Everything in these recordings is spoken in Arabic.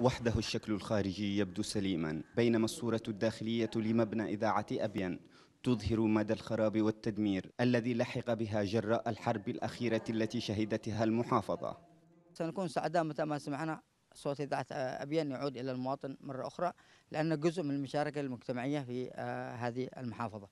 وحده الشكل الخارجي يبدو سليما بينما الصورة الداخلية لمبنى إذاعة أبين تظهر مدى الخراب والتدمير الذي لحق بها جراء الحرب الأخيرة التي شهدتها المحافظة سنكون سعداء متى ما سمعنا صوت إذاعة أبيان يعود إلى المواطن مرة أخرى لأنه جزء من المشاركة المجتمعية في آه، هذه المحافظة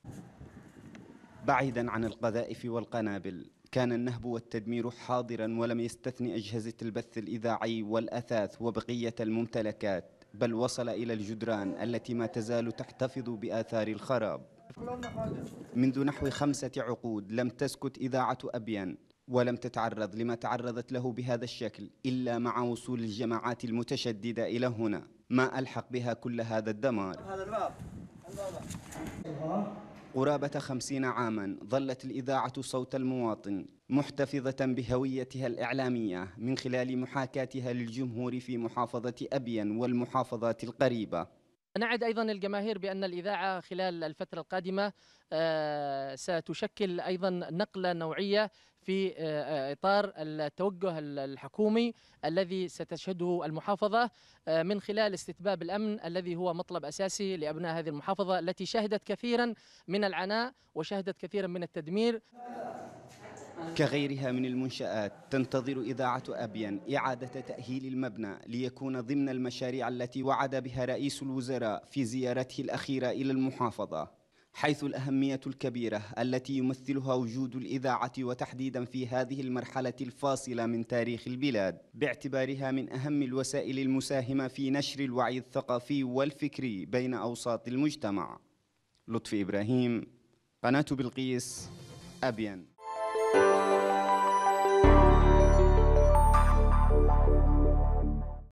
بعيدا عن القذائف والقنابل كان النهب والتدمير حاضرا ولم يستثن أجهزة البث الإذاعي والأثاث وبقية الممتلكات بل وصل إلى الجدران التي ما تزال تحتفظ بآثار الخراب منذ نحو خمسة عقود لم تسكت إذاعة أبيان ولم تتعرض لما تعرضت له بهذا الشكل إلا مع وصول الجماعات المتشددة إلى هنا ما ألحق بها كل هذا الدمار هذا الباب قرابة خمسين عاما ظلت الإذاعة صوت المواطن محتفظة بهويتها الإعلامية من خلال محاكاتها للجمهور في محافظة أبين والمحافظات القريبة نعد أيضا الجماهير بأن الإذاعة خلال الفترة القادمة آه، ستشكل ايضا نقله نوعيه في آه، آه، اطار التوجه الحكومي الذي ستشهده المحافظه آه، من خلال استتباب الامن الذي هو مطلب اساسي لابناء هذه المحافظه التي شهدت كثيرا من العناء وشهدت كثيرا من التدمير. كغيرها من المنشآت تنتظر إذاعة أبين إعادة تأهيل المبنى ليكون ضمن المشاريع التي وعد بها رئيس الوزراء في زيارته الأخيرة إلى المحافظة حيث الأهمية الكبيرة التي يمثلها وجود الإذاعة وتحديدا في هذه المرحلة الفاصلة من تاريخ البلاد باعتبارها من أهم الوسائل المساهمة في نشر الوعي الثقافي والفكري بين أوساط المجتمع لطفي إبراهيم قناة بلقيس أبين